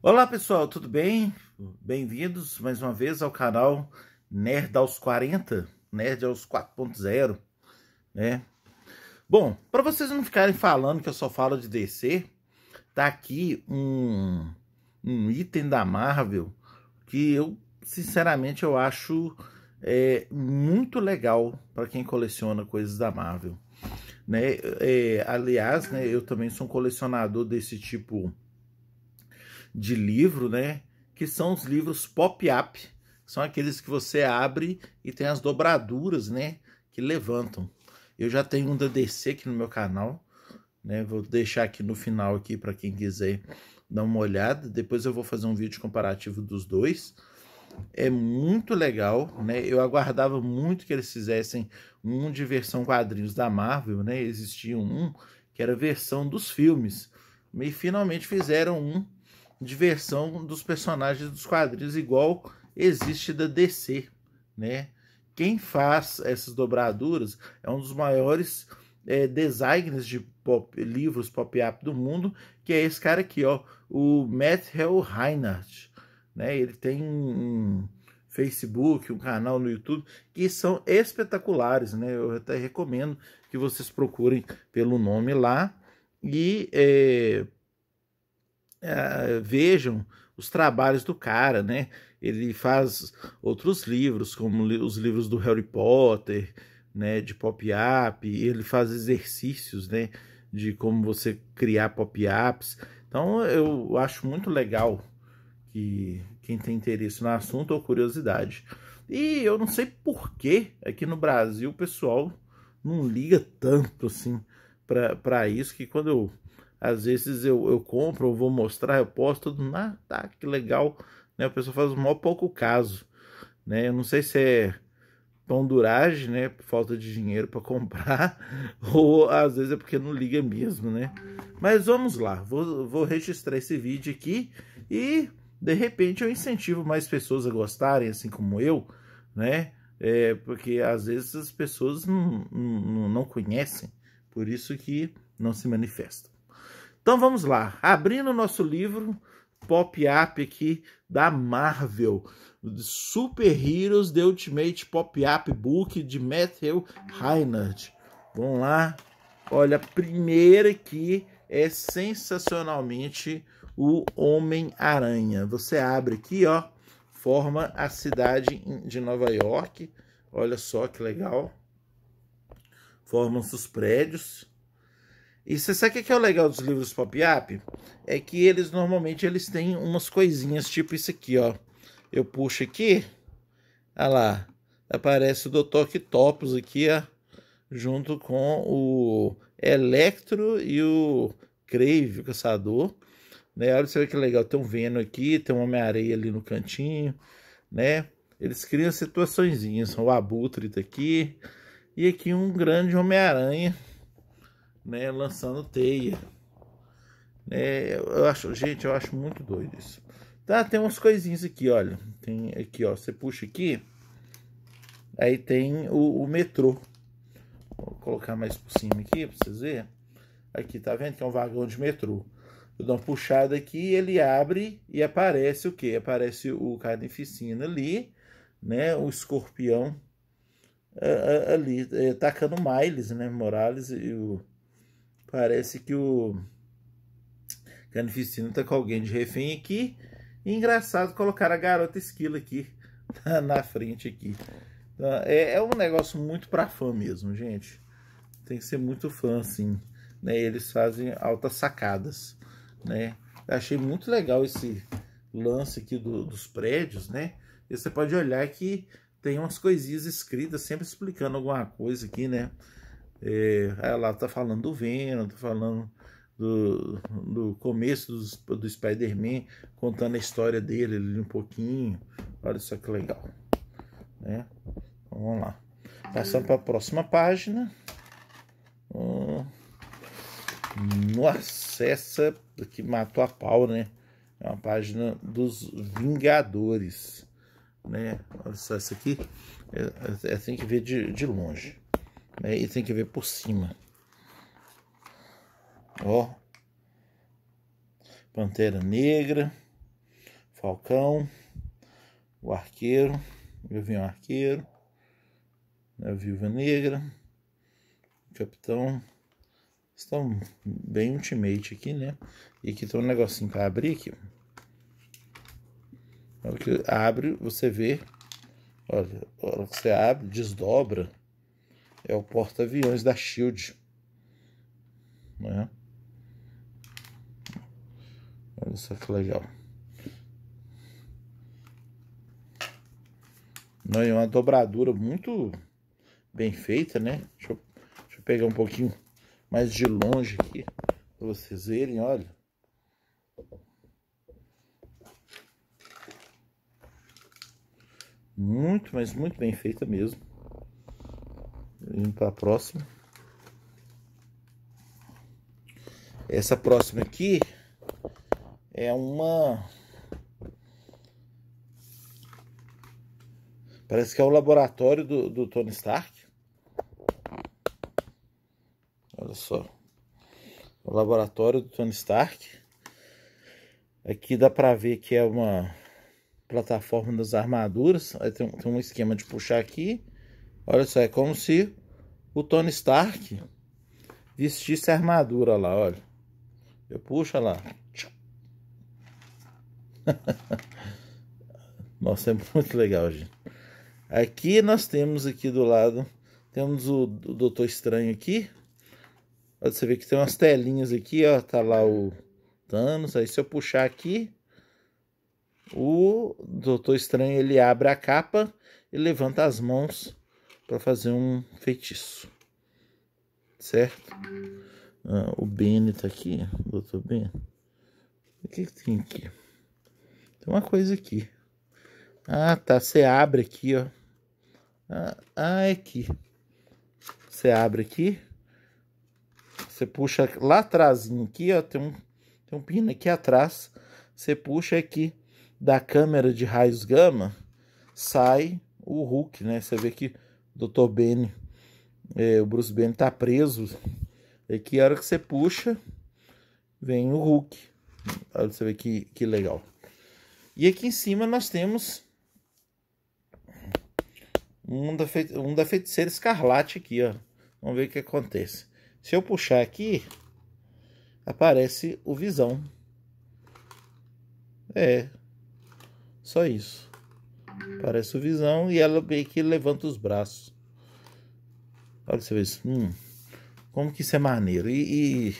Olá pessoal, tudo bem? Bem-vindos mais uma vez ao canal Nerd aos 40, Nerd aos 4.0, né? Bom, para vocês não ficarem falando que eu só falo de DC, tá aqui um, um item da Marvel que eu, sinceramente, eu acho é, muito legal para quem coleciona coisas da Marvel. Né? É, aliás, né, eu também sou um colecionador desse tipo de livro, né? Que são os livros pop-up, são aqueles que você abre e tem as dobraduras, né? Que levantam. Eu já tenho um da DC aqui no meu canal, né? Vou deixar aqui no final aqui para quem quiser dar uma olhada. Depois eu vou fazer um vídeo comparativo dos dois. É muito legal, né? Eu aguardava muito que eles fizessem um de versão quadrinhos da Marvel, né? Existia um que era versão dos filmes. E finalmente fizeram um diversão dos personagens dos quadrinhos, igual existe da DC, né? Quem faz essas dobraduras é um dos maiores é, designers de pop, livros pop-up do mundo, que é esse cara aqui, ó, o Matthew Reinhardt, né? Ele tem um Facebook, um canal no YouTube, que são espetaculares, né? Eu até recomendo que vocês procurem pelo nome lá e é, uh, vejam os trabalhos do cara, né? Ele faz outros livros, como os livros do Harry Potter, né, de pop-up, ele faz exercícios, né, de como você criar pop-ups. Então, eu acho muito legal que quem tem interesse no assunto ou curiosidade. E eu não sei por é que aqui no Brasil o pessoal não liga tanto assim para isso que quando eu às vezes eu, eu compro, eu vou mostrar, eu posto, tudo, ah, tá, que legal, né? A pessoa faz o maior pouco caso, né? Eu não sei se é ponduragem, né, por falta de dinheiro para comprar, ou às vezes é porque não liga mesmo, né? Mas vamos lá, vou, vou registrar esse vídeo aqui e de repente eu incentivo mais pessoas a gostarem, assim como eu, né? É, porque às vezes as pessoas não, não, não conhecem, por isso que não se manifestam. Então vamos lá, abrindo o nosso livro pop-up aqui da Marvel, Super Heroes The Ultimate Pop-Up Book de Matthew Reinhardt. Vamos lá, olha, a primeira aqui é sensacionalmente o Homem-Aranha. Você abre aqui, ó, forma a cidade de Nova York. Olha só que legal. Formam-se os prédios. E você sabe o que é, é o legal dos livros pop-up? É que eles normalmente eles têm umas coisinhas tipo isso aqui, ó. Eu puxo aqui, olha lá, aparece o Dr. Octopus aqui, ó, junto com o Electro e o Crave, o Caçador. Né? Olha você vê que legal, tem um Venom aqui, tem um Homem-Areia ali no cantinho, né? Eles criam situaçõezinhas, o Abutre tá aqui, e aqui um grande Homem-Aranha né, lançando teia. É, eu acho, gente, eu acho muito doido isso. Tá, tem umas coisinhas aqui, olha. Tem aqui, ó. Você puxa aqui, aí tem o, o metrô. Vou colocar mais por cima aqui pra vocês verem. Aqui, tá vendo que é um vagão de metrô. Eu dou uma puxada aqui, ele abre e aparece o que? Aparece o carnificina ali, né? O escorpião ali, eh, tacando Miles, né? Morales e o Parece que o Carnificina tá com alguém de refém aqui. E engraçado colocar a garota esquila aqui na frente aqui. Então, é, é um negócio muito para fã mesmo, gente. Tem que ser muito fã, assim. Né? Eles fazem altas sacadas, né? achei muito legal esse lance aqui do, dos prédios, né? E você pode olhar que tem umas coisinhas escritas sempre explicando alguma coisa aqui, né? É, ela tá falando do Venom, tá falando do, do começo do, do Spider-Man, contando a história dele ali um pouquinho. Olha só que legal. Né? Então, vamos lá. Passando para a próxima página. Oh. Nossa, essa que matou a pau, né? É uma página dos Vingadores. Né? Olha só, essa aqui é, é, tem é assim que ver de, de longe. Aí é, tem que ver por cima. Ó. Pantera Negra. Falcão. O Arqueiro. Eu vi um Arqueiro. A Viúva Negra. Capitão. Estão bem ultimate aqui, né? E aqui tem um negocinho para abrir aqui. Na que abre, você vê. Olha, a hora que você abre, desdobra é o porta-aviões da Shield. Né? Olha só que legal. Não, é uma dobradura muito bem feita, né? Deixa eu, deixa eu pegar um pouquinho mais de longe aqui para vocês verem, olha. Muito, mas muito bem feita mesmo indo para a próxima. Essa próxima aqui é uma. Parece que é o laboratório do, do Tony Stark. Olha só. O laboratório do Tony Stark. Aqui dá para ver que é uma plataforma das armaduras. Aí tem, tem um esquema de puxar aqui. Olha só, é como se o Tony Stark vestisse a armadura lá, olha. Eu puxo lá. Nossa, é muito legal, gente. Aqui nós temos aqui do lado, temos o, o Doutor Estranho aqui. Você vê que tem umas telinhas aqui, ó. Tá lá o Thanos. Aí se eu puxar aqui, o Doutor Estranho ele abre a capa e levanta as mãos para fazer um feitiço, certo? Ah, o Bene tá aqui, doutor Ben. O que, que tem aqui? Tem uma coisa aqui. Ah, tá. Você abre aqui, ó. Ah, ah é aqui. Você abre aqui. Você puxa lá atrás, aqui, ó. Tem um, tem um pino aqui atrás. Você puxa aqui da câmera de raios gama. Sai o Hulk, né? Você vê que Dr. Ben, é, o Bruce Ben tá preso. É que a hora que você puxa, vem o Hulk. Olha você ver que, que legal. E aqui em cima nós temos um da, fe... um da feiticeira escarlate aqui, ó. Vamos ver o que acontece. Se eu puxar aqui, aparece o visão. É, só isso. Parece o visão e ela meio que levanta os braços. Olha você vê isso. Hum, como que isso é maneiro? E, e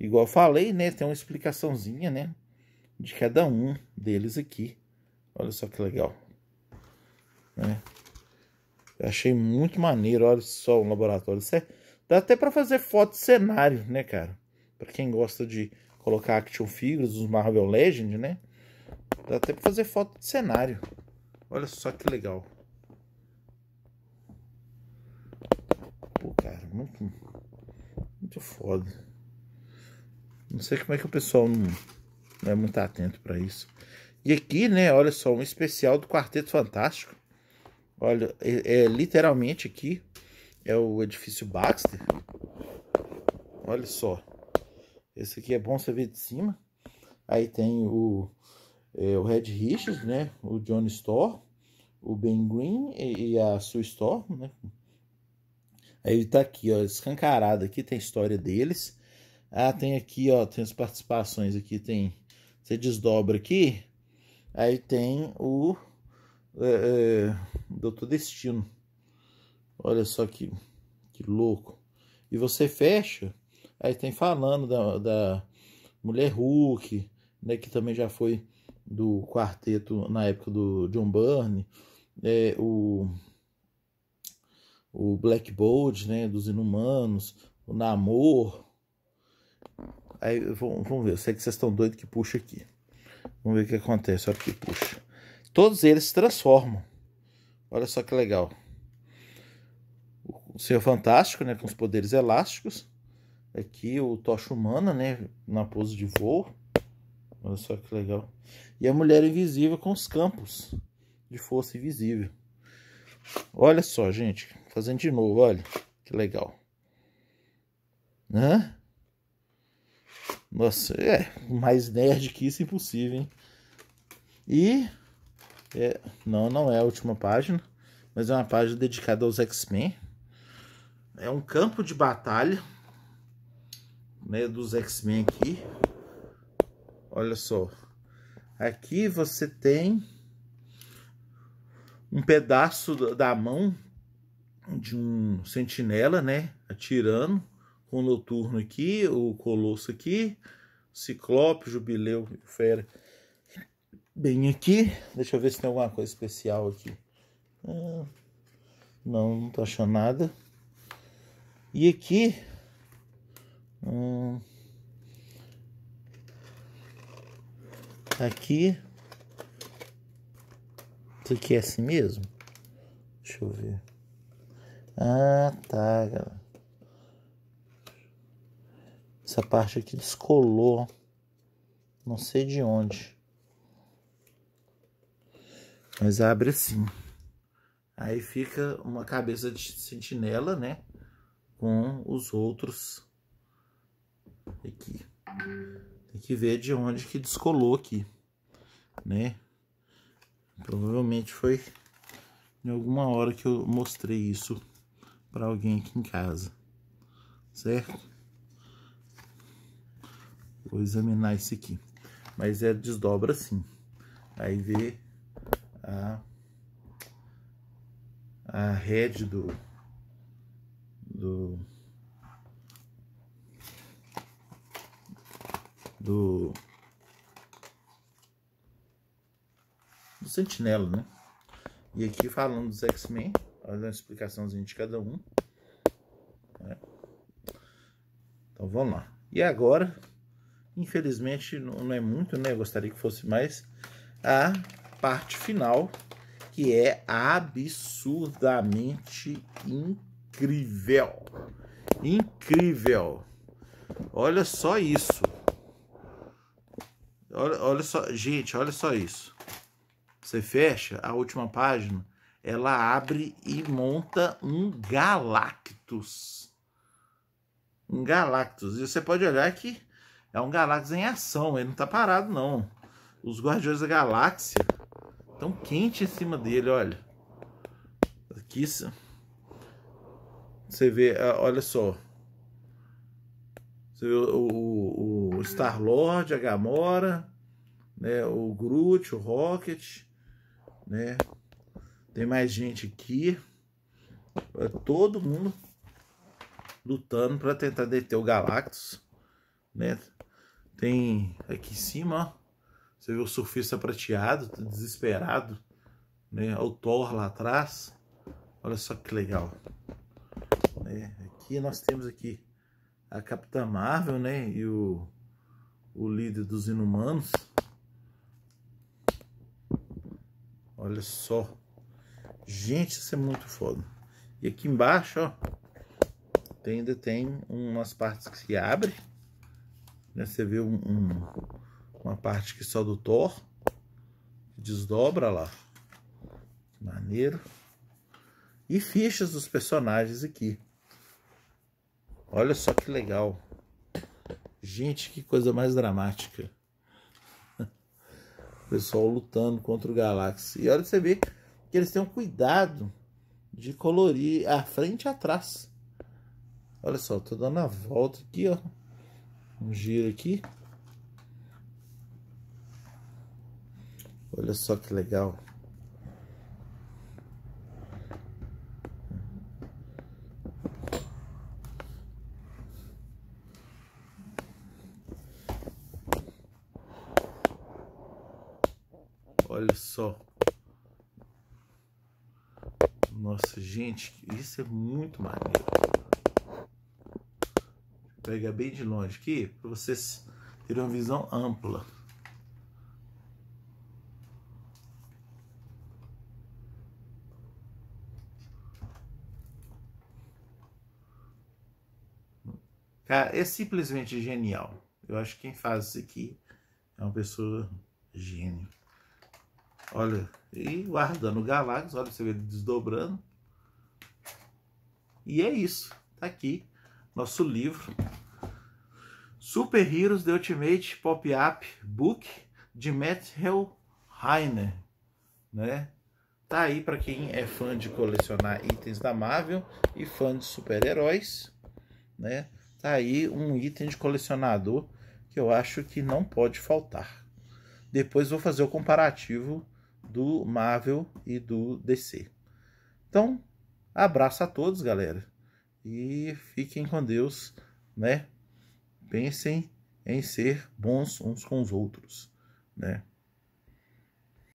igual falei, né? Tem uma explicaçãozinha, né? De cada um deles aqui. Olha só que legal. Né? Eu achei muito maneiro. Olha só o laboratório. Isso é, dá até para fazer foto de cenário, né, cara? Para quem gosta de colocar action figures, os Marvel Legend, né? Dá até para fazer foto de cenário. Olha só que legal. Pô, cara, muito, muito foda. Não sei como é que o pessoal não, não é muito atento para isso. E aqui, né, olha só, um especial do Quarteto Fantástico. Olha, é, é literalmente aqui é o edifício Baxter. Olha só. Esse aqui é bom você ver de cima. Aí tem o, é, o Red Richards, né? O Johnny Store o Ben Green e, e a Sue Storm, né? Aí ele tá aqui, ó, escancarado aqui, tem a história deles. Ah, tem aqui, ó, tem as participações aqui, tem... Você desdobra aqui, aí tem o é, é, Doutor Destino. Olha só que, que louco. E você fecha, aí tem falando da, da Mulher Hulk, né, que também já foi do quarteto na época do John Byrne é, o, o Black Bolt, né, dos Inumanos, o Namor. Aí, vamos, vamos ver, eu sei que vocês estão doidos que puxa aqui. Vamos ver o que acontece, olha que puxa. Todos eles se transformam. Olha só que legal. O Senhor Fantástico, né, com os poderes elásticos. Aqui o Tocha Humana, né, na pose de voo. Olha só que legal. E a Mulher Invisível com os campos de força invisível. Olha só, gente, fazendo de novo, olha, que legal. Né? Nossa, é mais nerd que isso impossível, hein? E é, não, não é a última página, mas é uma página dedicada aos X-Men. É um campo de batalha né, dos X-Men aqui. Olha só. Aqui você tem um pedaço da mão de um sentinela, né? Atirando com o noturno aqui, o colosso aqui, ciclope, jubileu, fera. Bem aqui, deixa eu ver se tem alguma coisa especial aqui. Ah, não, não tô achando nada. E aqui. Hum, tá aqui é assim mesmo? Deixa eu ver. Ah, tá, galera. Essa parte aqui descolou. Não sei de onde. Mas abre assim. Aí fica uma cabeça de sentinela, né? Com os outros aqui. Tem que ver de onde que descolou aqui, né? Provavelmente foi em alguma hora que eu mostrei isso para alguém aqui em casa, certo? Vou examinar isso aqui. Mas é desdobra assim. Aí vê a, a rede do, do, do Sentinela, né? E aqui falando dos X-Men, olha uma explicaçãozinha de cada um. Né? Então vamos lá. E agora, infelizmente não é muito, né? Eu gostaria que fosse mais a parte final, que é absurdamente incrível. Incrível. Olha só isso. Olha, olha só, gente, olha só isso. Você fecha a última página, ela abre e monta um Galactus. Um Galactus. E você pode olhar que é um Galactus em ação, ele não tá parado não. Os Guardiões da Galáxia estão quente em cima dele, olha. Aqui você vê, ah, olha só. Você vê o, o, o Star-Lord, a Gamora, né, o Groot, o Rocket né? Tem mais gente aqui. É todo mundo lutando para tentar deter o Galactus, né? Tem aqui em cima, ó, você vê o surfista prateado, tá desesperado, né? O Thor lá atrás. Olha só que legal. É, Aqui nós temos aqui a Capitã Marvel, né? E o, o líder dos inumanos. Olha só. Gente, isso é muito foda. E aqui embaixo, ó, tem, ainda tem umas partes que se abrem. Né? Você vê um, um, uma parte que só do Thor. Desdobra lá. Que maneiro. E fichas dos personagens aqui. Olha só que legal. Gente, que coisa mais dramática pessoal lutando contra o Galáxia. E olha você vê que eles têm um cuidado de colorir a frente e atrás. Olha só, tô dando a volta aqui, ó. Um giro aqui. Olha só que legal. Olha só. Nossa, gente, isso é muito maneiro. Pega bem de longe aqui para vocês terem uma visão ampla. Cara, é simplesmente genial. Eu acho que quem faz isso aqui é uma pessoa gênio. Olha, e guardando galáxias, olha, você vê ele desdobrando. E é isso, tá aqui nosso livro Super Heroes The Ultimate Pop-Up Book de Matthew Heiner, né? Tá aí para quem é fã de colecionar itens da Marvel e fã de super-heróis, né? Tá aí um item de colecionador que eu acho que não pode faltar. Depois vou fazer o comparativo do Marvel e do DC. Então, abraço a todos, galera. E fiquem com Deus, né? Pensem em ser bons uns com os outros, né?